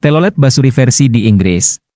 Telolet Basuri versi di Inggris